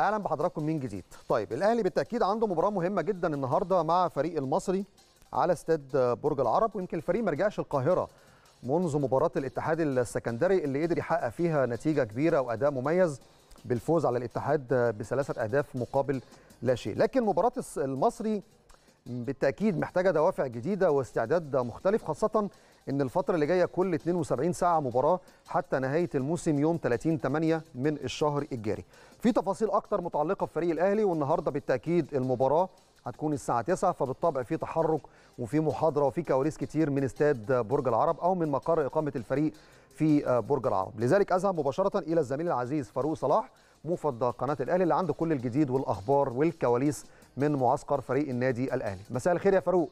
اهلا بحضراتكم من جديد طيب الاهلي بالتاكيد عنده مباراه مهمه جدا النهارده مع فريق المصري على استاد برج العرب ويمكن الفريق ما رجعش القاهره منذ مباراه الاتحاد السكندري اللي قدر يحقق فيها نتيجه كبيره واداء مميز بالفوز على الاتحاد بثلاثه اهداف مقابل لا شيء لكن مباراه المصري بالتاكيد محتاجه دوافع جديده واستعداد مختلف خاصه ان الفتره اللي جايه كل 72 ساعه مباراه حتى نهايه الموسم يوم 30 8 من الشهر الجاري في تفاصيل اكتر متعلقه بفريق الاهلي والنهارده بالتاكيد المباراه هتكون الساعه 9 فبالطبع في تحرك وفي محاضره وفي كواليس كتير من استاد برج العرب او من مقر اقامه الفريق في برج العرب لذلك اذهب مباشره الى الزميل العزيز فاروق صلاح موفد قناه الاهلي اللي عنده كل الجديد والاخبار والكواليس من معسكر فريق النادي الاهلي مساء الخير يا فاروق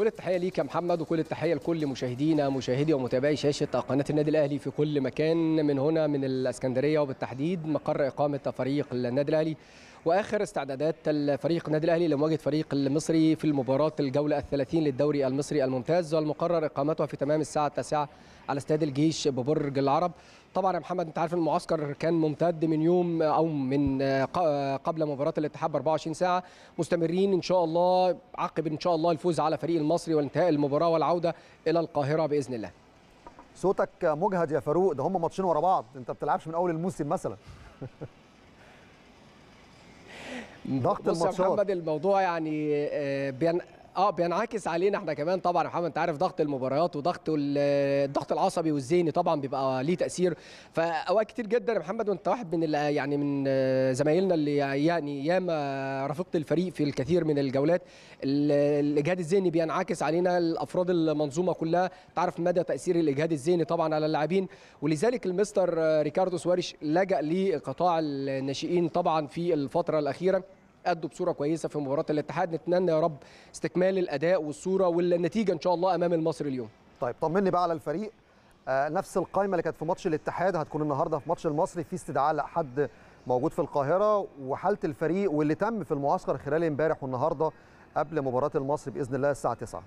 كل التحيه ليك يا محمد وكل التحيه لكل مشاهدينا مشاهدي ومتابعي شاشه قناه النادي الاهلي في كل مكان من هنا من الاسكندريه وبالتحديد مقر اقامه فريق النادي الاهلي واخر استعدادات الفريق النادي الاهلي لمواجهه فريق المصري في المباراه الجوله الثلاثين للدوري المصري الممتاز والمقرر اقامتها في تمام الساعه التاسعه على استاد الجيش ببرج العرب طبعا يا محمد انت عارف المعسكر كان ممتد من يوم او من قبل مباراه الاتحاد ب 24 ساعه مستمرين ان شاء الله عقب ان شاء الله الفوز على فريق المصري وانتهاء المباراه والعوده الى القاهره باذن الله صوتك مجهد يا فاروق ده هم ماتشين ورا بعض انت بتلعبش من اول الموسم مثلا ضغط الماتشات محمد الموضوع يعني آه، بين اه بينعكس علينا احنا كمان طبعا يا محمد انت عارف ضغط المباريات وضغط الضغط آه، العصبي والذهني طبعا بيبقى ليه تاثير فاوقات كتير جدا يا محمد وانت واحد من آه، يعني من آه، زمايلنا اللي يعني ياما رافقت الفريق في الكثير من الجولات الاجهاد الذهني بينعكس علينا الافراد المنظومه كلها تعرف مدى تاثير الاجهاد الذهني طبعا على اللاعبين ولذلك المستر ريكاردو سواريش لجا لقطاع الناشئين طبعا في الفتره الاخيره ادوا بصوره كويسه في مباراه الاتحاد نتمنى يا رب استكمال الاداء والصوره والنتيجه ان شاء الله امام المصري اليوم طيب طمني بقى على الفريق آه نفس القائمه اللي كانت في ماتش الاتحاد هتكون النهارده في ماتش المصري في استدعاء لحد موجود في القاهره وحاله الفريق واللي تم في المعسكر خلال امبارح والنهارده قبل مباراه المصري باذن الله الساعه 9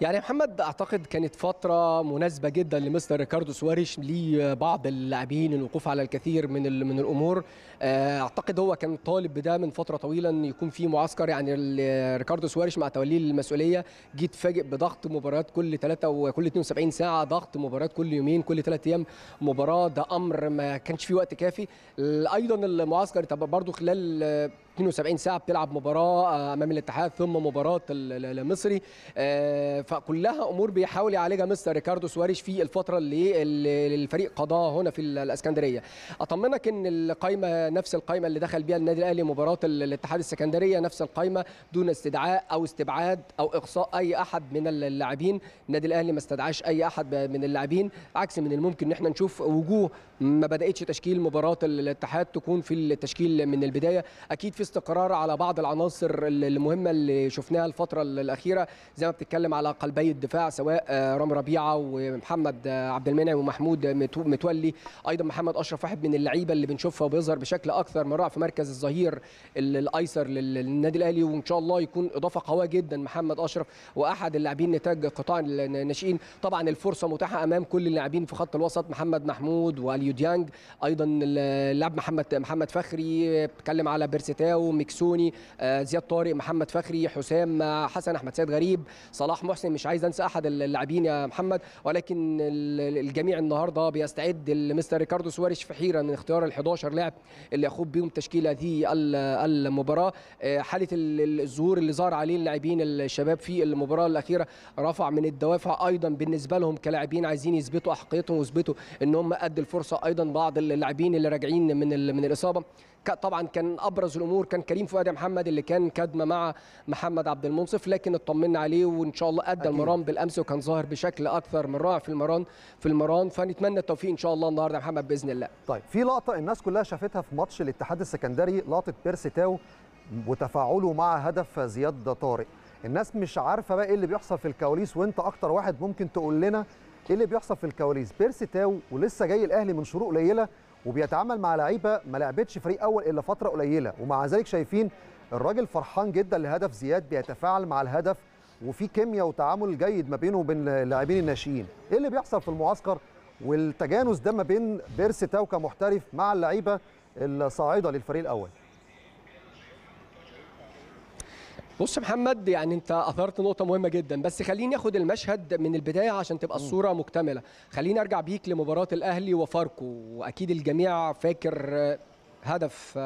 يعني محمد اعتقد كانت فتره مناسبه جدا لمستر ريكاردو سواريش لبعض اللاعبين الوقوف على الكثير من من الامور آه، اعتقد هو كان طالب بده من فتره طويله ان يكون في معسكر يعني ريكاردو سواريش مع توليه المسؤوليه جه فاجئ بضغط مباريات كل 3 وكل 72 ساعه ضغط مباريات كل يومين كل 3 ايام مباراه ده امر ما كانش فيه وقت كافي ايضا المعسكر طب برضه خلال 72 ساعه بتلعب مباراه آه، امام الاتحاد ثم مباراه المصري آه، فكلها امور بيحاول يعالجها مستر ريكاردو سواريش في الفتره اللي الفريق قضاها هنا في الاسكندريه اطمنك ان القائمه نفس القائمه اللي دخل بيها النادي الاهلي مباراه الاتحاد السكندريه نفس القائمه دون استدعاء او استبعاد او اقصاء اي احد من اللاعبين النادي الاهلي ما استدعاش اي احد من اللاعبين عكس من الممكن ان احنا نشوف وجوه ما بداتش تشكيل مباراه الاتحاد تكون في التشكيل من البدايه اكيد في استقرار على بعض العناصر المهمه اللي شفناها الفتره الاخيره زي ما بتتكلم على قلبي الدفاع سواء آه، رامي ربيعه ومحمد آه، عبد المنعم ومحمود متولي ايضا محمد اشرف واحد من اللعيبه اللي بنشوفها وبيظهر بشكل اكثر من رائع في مركز الظهير الايسر للنادي الاهلي وان شاء الله يكون اضافه قويه جدا محمد اشرف واحد اللاعبين نتاج قطاع الناشئين طبعا الفرصه متاحه امام كل اللاعبين في خط الوسط محمد محمود واليو ديانج ايضا اللاعب محمد محمد فخري آه، بتكلم على بيرسيتال ميليتاو مكسوني آه، زياد طارق محمد فخري حسام آه، حسن احمد سيد غريب صلاح محسن مش عايز انسى احد اللاعبين يا محمد ولكن الجميع النهارده بيستعد لمستر ريكاردو سواريش في حيره من اختيار ال 11 لاعب اللي يخوض بيهم تشكيل هذه المباراه آه، حاله الظهور اللي ظهر عليه اللاعبين الشباب في المباراه الاخيره رفع من الدوافع ايضا بالنسبه لهم كلاعبين عايزين يثبتوا احقيتهم ويثبتوا ان هم قد الفرصه ايضا بعض اللاعبين اللي راجعين من من الاصابه طبعا كان ابرز الامور كان كريم فؤاد محمد اللي كان كدمه مع محمد عبد المنصف لكن اطمنا عليه وان شاء الله ادى المران بالامس وكان ظاهر بشكل اكثر من رائع في المران في المران فنتمنى التوفيق ان شاء الله النهارده يا محمد باذن الله. طيب في لقطه الناس كلها شافتها في ماتش الاتحاد السكندري لقطه بيرسي تاو وتفاعله مع هدف زياد طارق. الناس مش عارفه بقى ايه اللي بيحصل في الكواليس وانت اكتر واحد ممكن تقول لنا ايه اللي بيحصل في الكواليس بيرسي تاو ولسه جاي الاهلي من شروق قليله وبيتعامل مع لعيبه ما لعبتش فريق اول الا فتره قليله ومع ذلك شايفين الراجل فرحان جدا لهدف زياد بيتفاعل مع الهدف وفي كيمياء وتعامل جيد ما بينه وبين اللاعبين الناشئين ايه اللي بيحصل في المعسكر والتجانس ده ما بين بيرس تاو كمحترف مع اللعيبه الصاعده للفريق الاول بص محمد يعني انت اثرت نقطه مهمه جدا بس خليني اخد المشهد من البدايه عشان تبقى الصوره مكتمله خليني ارجع بيك لمباراه الاهلي وفاركو واكيد الجميع فاكر هدف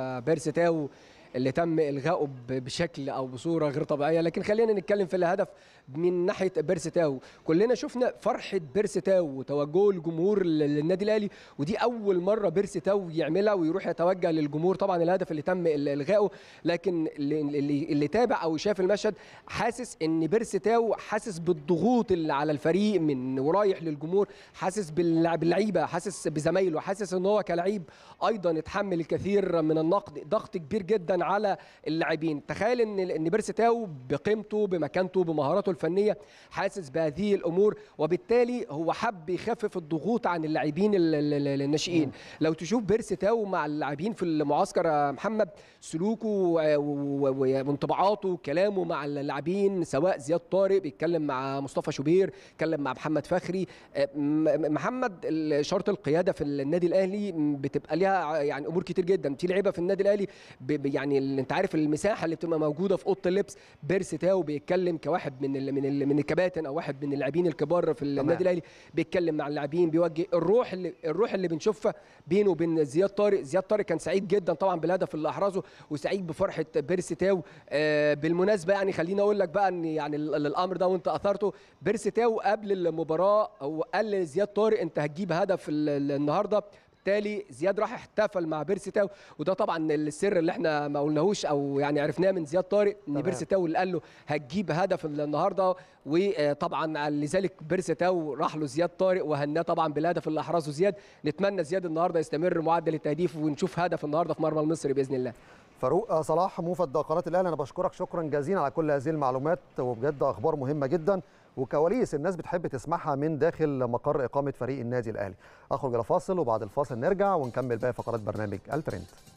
تاو اللي تم الغائه بشكل او بصوره غير طبيعيه لكن خلينا نتكلم في الهدف من ناحيه تاو كلنا شفنا فرحه تاو وتوجهه الجمهور للنادي الاهلي ودي اول مره تاو يعملها ويروح يتوجه للجمهور طبعا الهدف اللي تم الغائه لكن اللي, اللي تابع او شاف المشهد حاسس ان تاو حاسس بالضغوط اللي على الفريق من ورايح للجمهور حاسس باللعيبه حاسس بزمايله حاسس ان هو كلعيب ايضا اتحمل الكثير من النقد ضغط كبير جدا على اللاعبين تخيل ان ان بيرسي تاو بقيمته بمكانته بمهاراته الفنيه حاسس بهذه الامور وبالتالي هو حب يخفف الضغوط عن اللاعبين الناشئين لو تشوف بيرسي تاو مع اللاعبين في المعسكر آه، محمد سلوكه آه، وانطباعاته يعني وكلامه مع اللاعبين سواء زياد طارق بيتكلم مع مصطفى شوبير اتكلم مع محمد فخري آه، محمد شرط القياده في النادي الاهلي بتبقى ليها يعني امور كتير جدا في لعيبه في النادي الاهلي يعني يعني انت عارف المساحه اللي بتبقى موجوده في اوضه اللبس بيرس تاو بيتكلم كواحد من الـ من الـ من الكباتن او واحد من اللاعبين الكبار في النادي الاهلي بيتكلم مع اللاعبين بيوجه الروح اللي الروح اللي بنشوفها بينه وبين زياد طارق زياد طارق كان سعيد جدا طبعا بالهدف اللي احرزه وسعيد بفرحه بيرس تاو آه بالمناسبه يعني خليني اقول لك بقى ان يعني الامر ده وانت اثرته بيرس تاو قبل المباراه هو قال لزياد طارق انت هتجيب هدف النهارده وبالتالي زياد راح احتفل مع بيرسي تاو وده طبعا السر اللي احنا ما قلناهوش او يعني عرفناه من زياد طارق ان بيرسي تاو اللي قال له هتجيب هدف النهارده وطبعا لذلك بيرسي تاو راح له زياد طارق وهناه طبعا بالهدف اللي احرزه زياد نتمنى زياد النهارده يستمر معدل التهديف ونشوف هدف النهارده في مرمى المصري باذن الله فاروق آه، صلاح موفد قناه الاهلي انا بشكرك شكرا جزيلا على كل هذه المعلومات وبجد اخبار مهمه جدا وكواليس الناس بتحب تسمعها من داخل مقر اقامه فريق النادي الاهلي اخرج الى فاصل وبعد الفاصل نرجع ونكمل باقي فقرات برنامج الترند